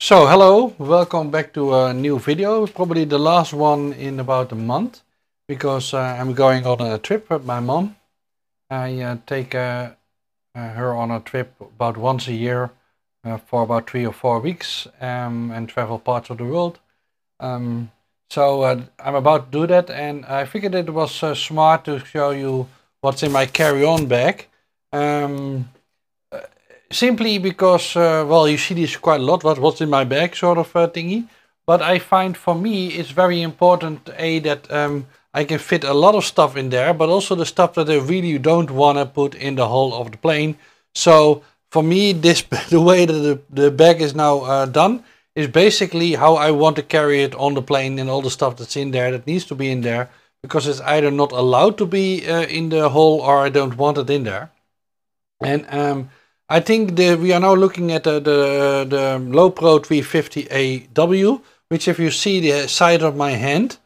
So hello, welcome back to a new video, probably the last one in about a month because uh, I'm going on a trip with my mom. I uh, take uh, uh her on a trip about once a year uh, for about three or four weeks um, and travel parts of the world. Um, so uh, I'm about to do that and I figured it was smart to show you what's in my carry-on bag. Um, simply because, uh, well, you see this quite a lot, what, what's in my bag sort of uh, thingy. But I find for me it's very important, A, that um, I can fit a lot of stuff in there, but also the stuff that I really don't want to put in the hull of the plane. So for me, this the way that the, the bag is now uh, done is basically how I want to carry it on the plane and all the stuff that's in there that needs to be in there because it's either not allowed to be uh, in the hole or I don't want it in there. And um, I think the, we are now looking at uh, the, the, uh, the Lowpro 350AW, which if you see the side of my hand,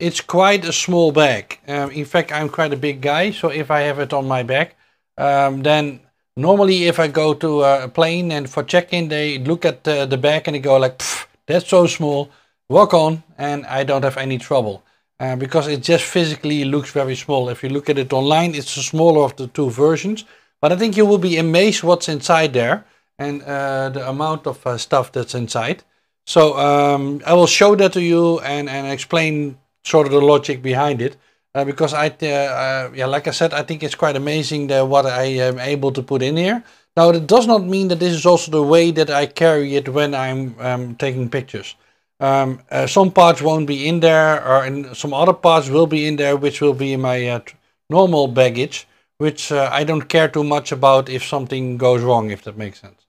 it's quite a small bag. Um, in fact, I'm quite a big guy, so if I have it on my back, um, then normally if I go to a plane and for check-in, they look at the, the bag and they go like, that's so small, walk on, and I don't have any trouble. Uh, because it just physically looks very small. If you look at it online, it's the smaller of the two versions. But I think you will be amazed what's inside there and uh, the amount of uh, stuff that's inside. So um, I will show that to you and, and explain sort of the logic behind it. Uh, because I, uh, uh, yeah, like I said, I think it's quite amazing that what I am able to put in here. Now, it does not mean that this is also the way that I carry it when I'm um, taking pictures. Um, uh, some parts won't be in there, or in some other parts will be in there, which will be in my normal baggage which uh, I don't care too much about if something goes wrong, if that makes sense.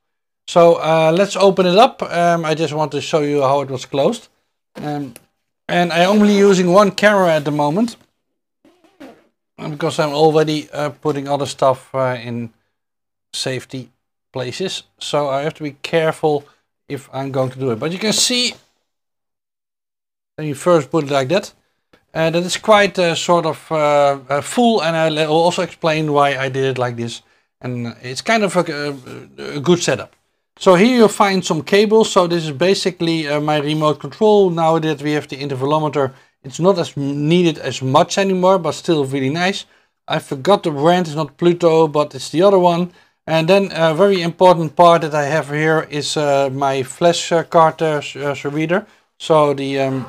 So uh, let's open it up. Um, I just want to show you how it was closed. Um, and I'm only using one camera at the moment uh, because I'm already uh, putting other stuff uh, in safety places. So I have to be careful if I'm going to do it. But you can see, when you first put it like that, that is quite sort of uh, full and I will also explain why I did it like this. And it's kind of a, a good setup. So here you'll find some cables. So this is basically uh, my remote control. Now that we have the intervalometer, it's not as needed as much anymore, but still really nice. I forgot the brand, it's not Pluto, but it's the other one. And then a very important part that I have here is uh, my flash uh, card uh, uh, reader. So the um,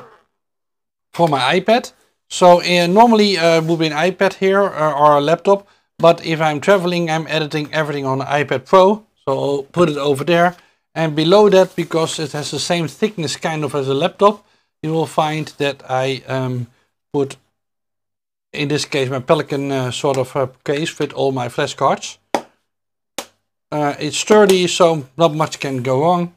for my iPad. So uh, normally uh, eh, would be an iPad here or, eh, or, a laptop, but if I'm traveling, I'm editing everything on an iPad Pro. So I'll put it over there. And below that, because it has the same thickness kind of as a laptop, you will find that I um, put, in this case, my Pelican uh, sort of case with all my flashcards. Uh, it's sturdy, so not much can go wrong.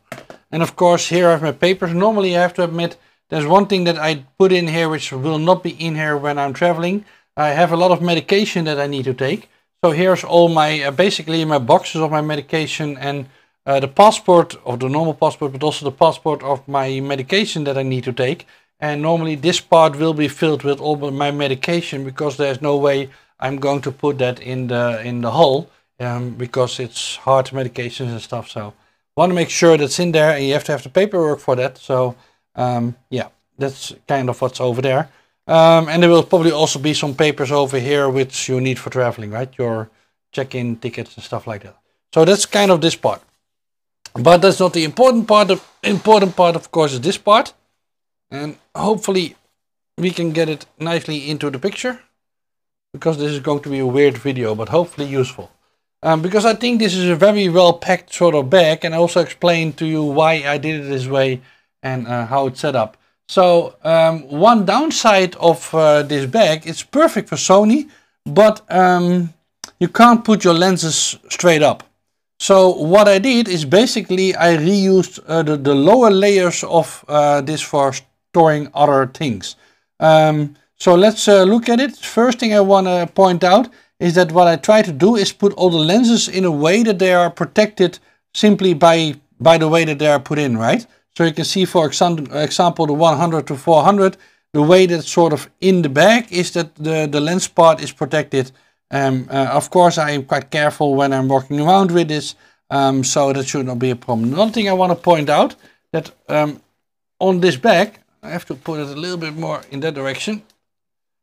And of course, here I have my papers. Normally I have to admit there's one thing that I put in here which will not be in here when I'm traveling. I have a lot of medication that I need to take. So here's all my, uh, basically my boxes of my medication and uh, the passport of the normal passport, but also the passport of my medication that I need to take. And normally this part will be filled with all my medication because there's no way I'm going to put that in the in the hole um, because it's hard medications and stuff. So want to make sure that's in there and you have to have the paperwork for that. So um, yeah, that's kind of what's over there. Um, and there will probably also be some papers over here which you need for traveling, right? Your check-in tickets and stuff like that. So that's kind of this part. But that's not the important part. The important part, of course, is this part. And hopefully we can get it nicely into the picture. Because this is going to be a weird video, but hopefully useful. Um, because I think this is a very well packed sort of bag. And I also explained to you why I did it this way and uh, how it's set up. So um, one downside of uh, this bag, it's perfect for Sony, but um, you can't put your lenses straight up. So what I did is basically I reused uh, the, the, lower layers of uh, this for storing other things. Um, so let's uh, look at it. First thing I want to point out is that what I try to do is put all the lenses in a way that they are protected simply by, by the way that they are put in, right? So you can see for example the 100 to 400, the way that's sort of in the bag is that the, the lens part is protected. Um, uh, of course I am quite careful when I'm walking around with this, um, so that should not be a problem. Another thing I want to point out that um, on this bag, I have to put it a little bit more in that direction,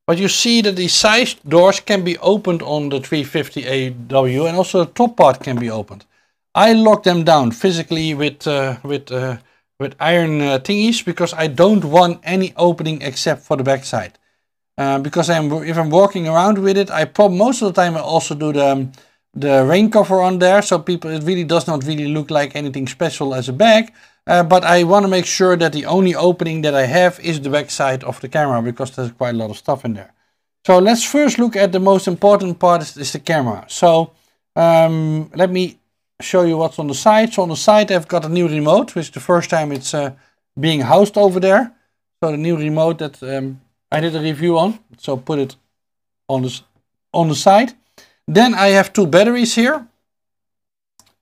but you see that the side doors can be opened on the 350AW and also the top part can be opened. I lock them down physically with, uh, with uh, with iron uh, thingies because I don't want any opening except for the backside. Uh, because I'm, if I'm walking around with it, I pop most of the time I also do the, um, the rain cover on there. So people, it really does not really look like anything special as a bag. Uh, but I want to make sure that the only opening that I have is the backside of the camera because there's quite a lot of stuff in there. So let's first look at the most important part is, is the camera. So um, let me show you what's on the side. So on the side I've got a new remote, which the first time it's uh, being housed over there. So the new remote that um, I did a review on, so put it on the, on the side. Then I have two batteries here.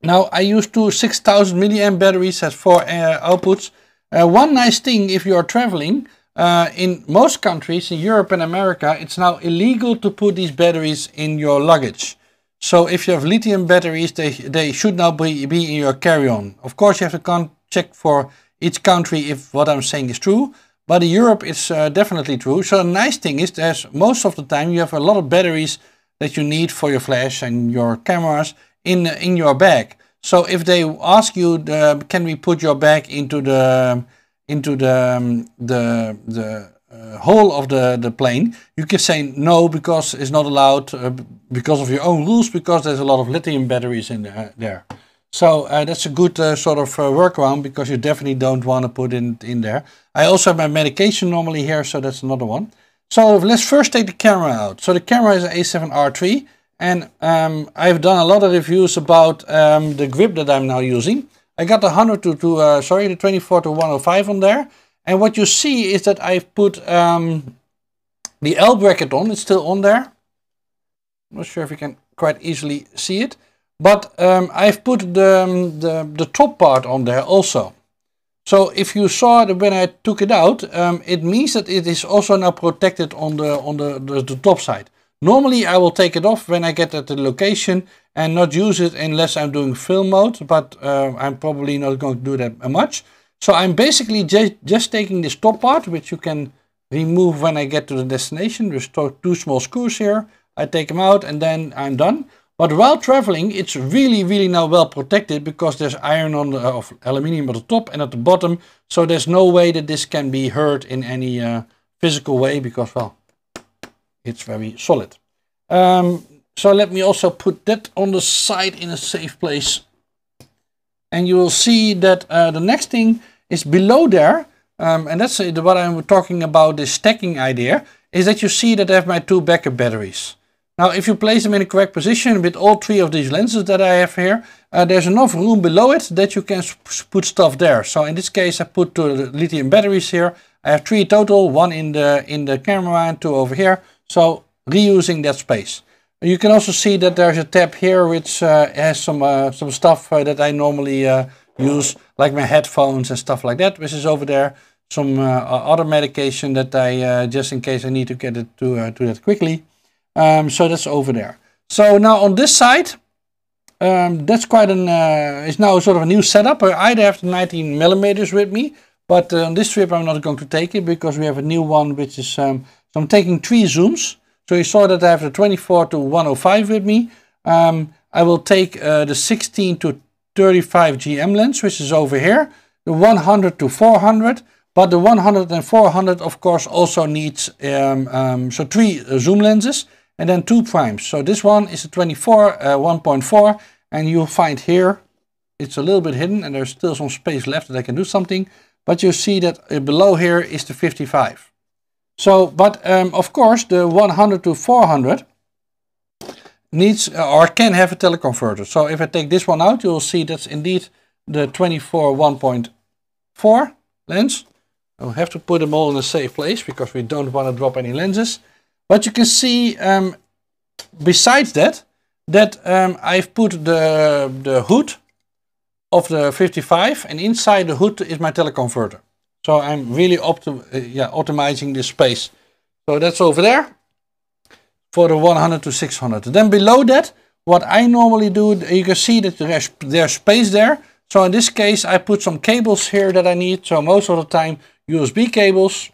Now I use two 6000 milliamp batteries as four uh, outputs. Uh, one nice thing if you are traveling, uh, in most countries in Europe and America, it's now illegal to put these batteries in your luggage. So if you have lithium batteries, they, they should now be, be in your carry-on. Of course, you have to check for each country if what I'm saying is true. But in Europe, it's uh, definitely true. So the nice thing is that most of the time you have a lot of batteries that you need for your flash and your cameras in, in your bag. So if they ask you, the, can we put your bag into the, into the, um, the, the uh, whole of the, the plane, you can say no because it's not allowed uh, because of your own rules, because there's a lot of lithium batteries in uh, there. So uh, that's a good uh, sort of uh, workaround because you definitely don't want to put it in there. I also have my medication normally here, so that's another one. So let's first take the camera out. So the camera is an A7R III and um, I've done a lot of reviews about um, the grip that I'm now using. I got the 100 to, to sorry, the 24 to 105 on there. And what you see is that I've put um, the L bracket on, it's still on there. I'm not sure if you can quite easily see it, but um, I've put the, um, the, the, top part on there also. So if you saw that when I took it out, um, it means that it is also now protected on, the, on the, the, the top side. Normally I will take it off when I get at the location and not use it unless I'm doing film mode, but uh, I'm probably not going to do that much. So I'm basically just, just taking this top part, which you can remove when I get to the destination. There's two small screws here. I take them out and then I'm done. But while traveling, it's really, really now well protected because there's iron on the, of aluminium at the top and at the bottom. So there's no way that this can be hurt in any uh, physical way because, well, it's very solid. Um, so let me also put that on the side in a safe place. And you will see that uh, the next thing is below there, um, and that's uh, what I'm talking about, this stacking idea, is that you see that I have my two backup batteries. Now, if you place them in the correct position with all three of these lenses that I have here, uh, there's enough room below it that you can put stuff there. So in this case, I put two lithium batteries here. I have three total, one in the, in the camera and two over here. So reusing that space. You can also see that there's a tab here which uh, has some, uh, some stuff uh, that I normally uh, use, like my headphones and stuff like that, which is over there. Some uh, other medication that I, uh, just in case I need to get it to, to uh, that quickly. Um, so that's over there. So now on this side, um, that's quite an, uh, it's now sort of a new setup. I either have the 19 millimeters with me, but uh, on this trip I'm not going to take it because we have a new one, which is, um, so I'm taking three zooms. So you saw that I have the 24 to 105 with me. Um, I will take uh, the 16 to 35 GM lens, which is over here, the 100 to 400, but the 100 and 400 of course also needs, um, um, so three uh, zoom lenses and then two primes. So this one is a 24, uh, 1.4, and you'll find here, it's a little bit hidden and there's still some space left that I can do something, but you see that uh, below here is the 55. So, but um, of course the 100 to 400 needs uh, or can have a teleconverter. So if I take this one out, you'll see that's indeed the 24 1.4 lens. I'll have to put them all in a safe place because we don't want to drop any lenses. But you can see, um, besides that, that um, I've put the, the hood of the 55 and inside the hood is my teleconverter. So I'm really opti uh, yeah, optimizing this space. So that's over there for the 100 to 600. Then below that, what I normally do, you can see that there's, there's space there. So in this case, I put some cables here that I need. So most of the time, USB cables,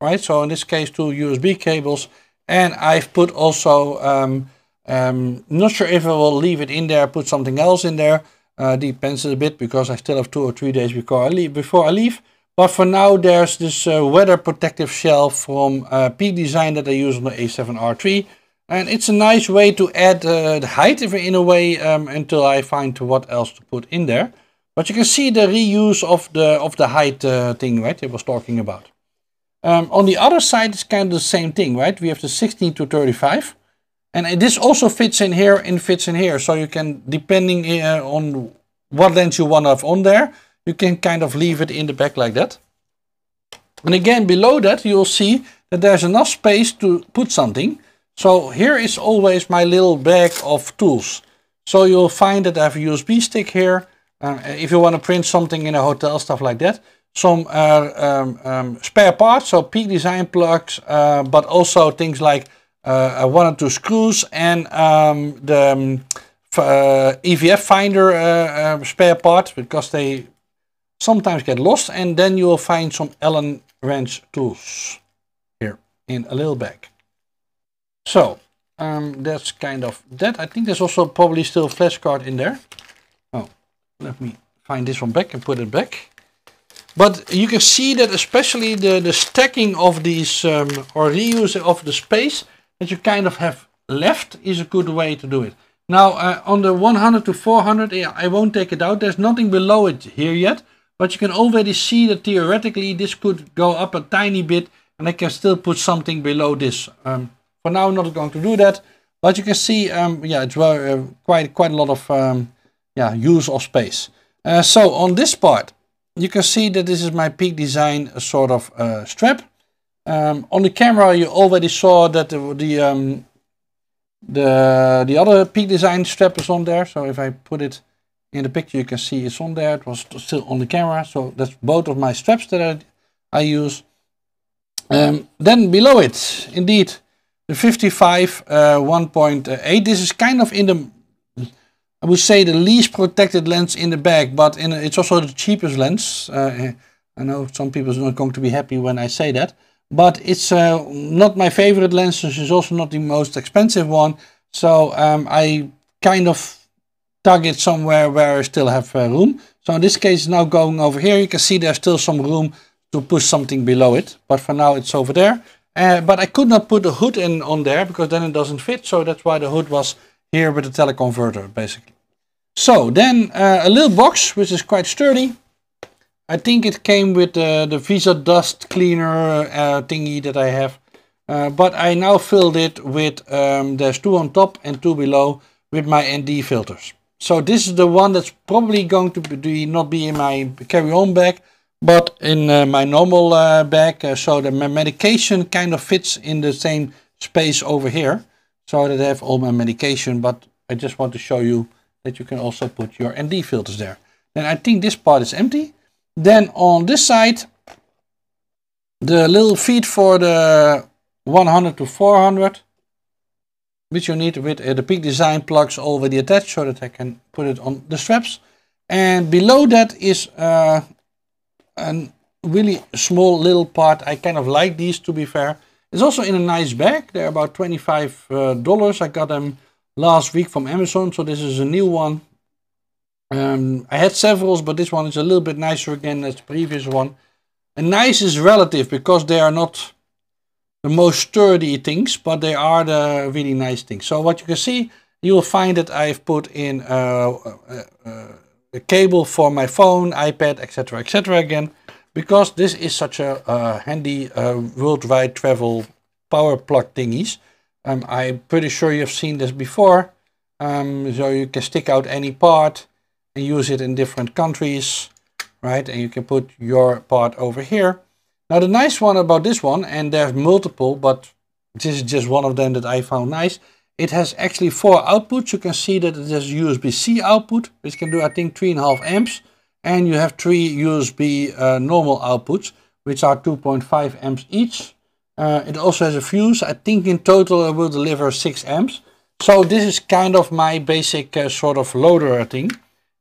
right? So in this case, two USB cables. And I've put also, um, um, not sure if I will leave it in there, put something else in there. Uh, depends a bit because I still have two or three days before I leave. Before I leave. But for now, there's this uh, weather protective shell from uh, P-Design that I use on the A7R III. And it's a nice way to add uh, the height in a way um, until I find what else to put in there. But you can see the reuse of the, of the height uh, thing, right, It was talking about. Um, on the other side, it's kind of the same thing, right? We have the 16 to 35. And this also fits in here and fits in here. So you can, depending uh, on what lens you want to have on there, you can kind of leave it in the back like that. And again, below that, you'll see that there's enough space to put something. So here is always my little bag of tools. So you'll find that I have a USB stick here. Um, uh, if you want to print something in a hotel, stuff like that. Some uh, um, um, spare parts, so peak design plugs, uh, but also things like uh, uh one or two screws and um, the EVF um, uh, finder spare part because they sometimes get lost and then you'll find some Allen wrench tools here in a little bag. So um, that's kind of that. I think there's also probably still a flashcard in there. Oh, let me find this one back and put it back. But you can see that especially the, the stacking of these um, or reuse of the space that you kind of have left is a good way to do it. Now uh, on the 100 to 400, I won't take it out. There's nothing below it here yet but you can already see that theoretically this could go up a tiny bit and I can still put something below this. Um, for now, I'm not going to do that, but you can see, um, yeah, it's uh, quite, quite a lot of um, yeah, use of space. Uh, so on this part, you can see that this is my Peak Design sort of uh, strap. Um, on the camera, you already saw that the, the, um, the, the other Peak Design strap is on there. So if I put it in the picture you can see it's on there. It was still on the camera. So that's both of my straps that I, I use. Um, then below it, indeed, the 55 uh, 1.8. This is kind of in the, I would say the least protected lens in the bag, but in, it's also the cheapest lens. Uh, I know some people are not going to be happy when I say that, but it's uh, not my favorite lens. It's also not the most expensive one. So um, I kind of tug it somewhere where I still have uh, room. So in this case, now going over here, you can see there's still some room to push something below it. But for now, it's over there. Uh, but I could not put a hood in on there because then it doesn't fit. So that's why the hood was here with the teleconverter, basically. So then uh, a little box, which is quite sturdy. I think it came with the Visa dust cleaner uh, thingy that I have. Uh, but I now filled it with, um, there's two on top and two below with my ND filters. So this is the one that's probably going to be not be in my carry-on bag, but in uh, my normal uh, bag. Uh, so the medication kind of fits in the same space over here. So that I have all my medication, but I just want to show you that you can also put your ND filters there. Then I think this part is empty. Then on this side, the little feed for the 100 to 400 which you need with uh, the peak design plugs already attached so that I can put it on the straps. And below that is uh, a really small little part. I kind of like these to be fair. It's also in a nice bag. They're about $25. Uh, I got them last week from Amazon. So this is a new one. Um, I had several, but this one is a little bit nicer again than the previous one. And nice is relative because they are not the most sturdy things, but they are the really nice things. So what you can see, you will find that I've put in a, uh, uh, uh, a cable for my phone, iPad, etc, etc again, because this is such a, a handy worldwide travel power plug thingies. Um, I'm pretty sure you've seen this before. Um, so you can stick out any part and use it in different countries, right? And you can put your part over here. Now the nice one about this one, and there's multiple, but this is just one of them that I found nice. It has actually four outputs. You can see that it has USB-C output, which can do I think 3.5 amps. And you have three USB uh, normal outputs, which are 2.5 amps each. Uh, it also has a fuse. I think in total it will deliver 6 amps. So this is kind of my basic uh, sort of loader thing.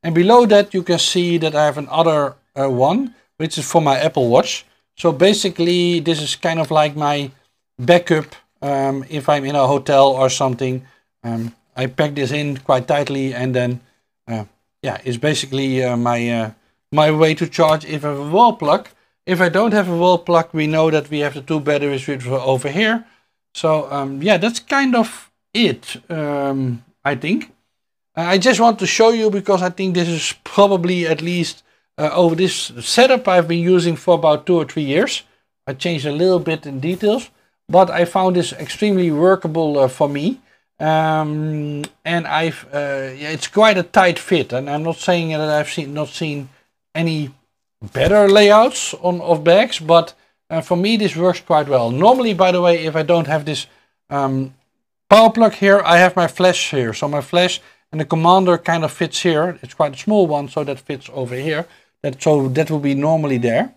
And below that you can see that I have another uh, one, which is for my Apple Watch. So basically this is kind of like my backup um, if I'm in a hotel or something. Um, I pack this in quite tightly and then uh, yeah, it's basically uh, my uh, my way to charge if I have a wall plug. If I don't have a wall plug, we know that we have the two batteries which were over here. So um, yeah, that's kind of it, um, I think. Uh, I just want to show you because I think this is probably at least uh, over this setup I've been using for about two or three years. I changed a little bit in details, but I found this extremely workable uh, for me. Um, and I've uh, yeah, it's quite a tight fit, and I'm not saying that I've seen not seen any better layouts on of bags, but uh, for me this works quite well. Normally, by the way, if I don't have this um, power plug here, I have my flash here. So my flash and the commander kind of fits here. It's quite a small one, so that fits over here. That, so that will be normally there.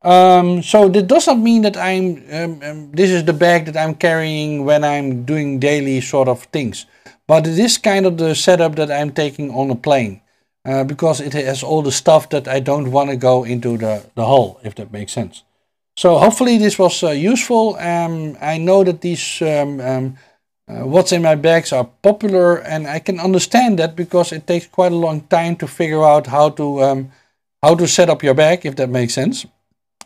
Um, so that does not mean that I'm, um, um, this is the bag that I'm carrying when I'm doing daily sort of things. But it is kind of the setup that I'm taking on a plane. Uh, because it has all the stuff that I don't want to go into the, the hull, if that makes sense. So hopefully this was uh, useful. Um, I know that these um, um, uh, what's in my bags are popular and I can understand that because it takes quite a long time to figure out how to how to set up your bag, if that makes sense.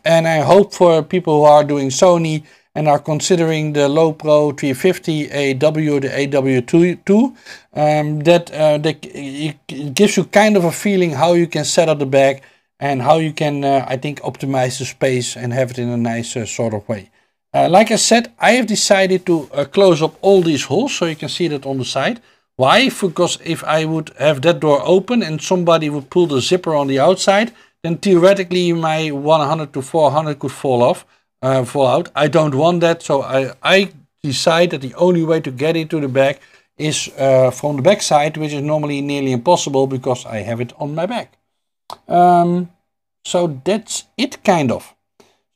And I hope for people who are doing Sony and are considering the Low Pro 350 AW, the AW2, um, that, uh, that it gives you kind of a feeling how you can set up the bag and how you can, uh, I think, optimize the space and have it in a nice sort of way. Uh, like I said, I have decided to uh, close up all these holes so you can see that on the side. Why? Because if I would have that door open and somebody would pull the zipper on the outside, then theoretically my 100 to 400 could fall off, uh, fall out. I don't want that, so I, I decide that the only way to get into the back is uh, from the back side, which is normally nearly impossible because I have it on my back. Um, so that's it kind of.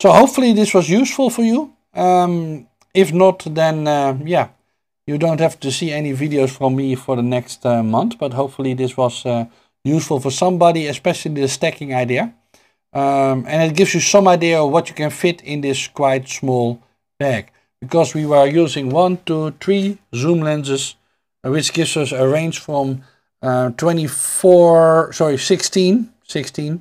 So hopefully this was useful for you. Um, if not, then uh, yeah, you don't have to see any videos from me for the next uh, month, but hopefully this was uh, useful for somebody, especially the stacking idea. Um, and it gives you some idea of what you can fit in this quite small bag. Because we were using one, two, three zoom lenses, uh, which gives us a range from uh, 24, sorry, 16, 16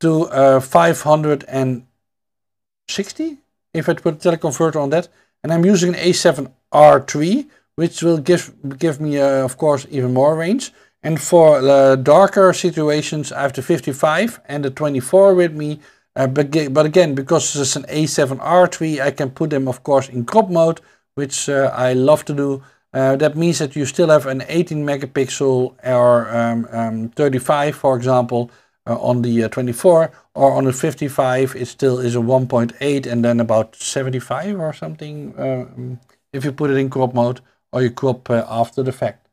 to uh, 560 if I put a teleconverter on that. And I'm using an A7R3, which will give, give me, uh, of course, even more range. And for uh, darker situations, I have the 55 and the 24 with me. Uh, but, but again, because it's an A7R3, I can put them, of course, in crop mode, which uh, I love to do. Uh, that means that you still have an 18 megapixel or um, um, 35, for example, uh, on the uh, 24, or on the 55, it still is a 1.8 and then about 75 or something, uh, um, if you put it in crop mode, or you crop after the fact.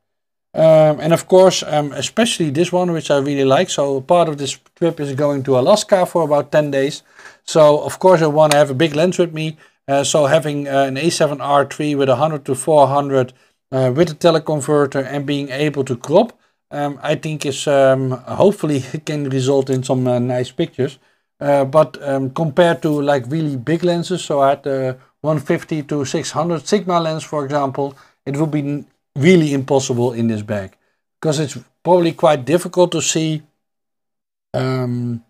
Um, and of course, um, especially this one, which I really like. So part of this trip is going to Alaska for about 10 days. So of course I want to have a big lens with me. Uh, so having uh, an A7R III with 100 to 400 uh, with a teleconverter and being able to crop, um, I think is um, hopefully can result in some uh, nice pictures. Uh, but um, compared to like really big lenses, so I had the uh, 150 to 600 Sigma lens, for example, it would be really impossible in this bag because it's probably quite difficult to see um,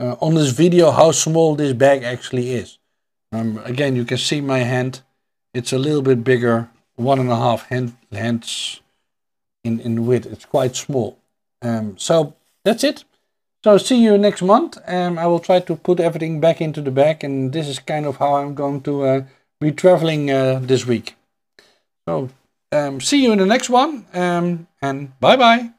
uh, on this video how small this bag actually is. Um, again, you can see my hand. It's a little bit bigger, one and a half hand, hands in, in width. It's quite small. Um, so that's it. So see you next month. Um, I will try to put everything back into the bag. And this is kind of how I'm going to uh, be traveling uh, this week. So um, see you in the next one um, and bye bye.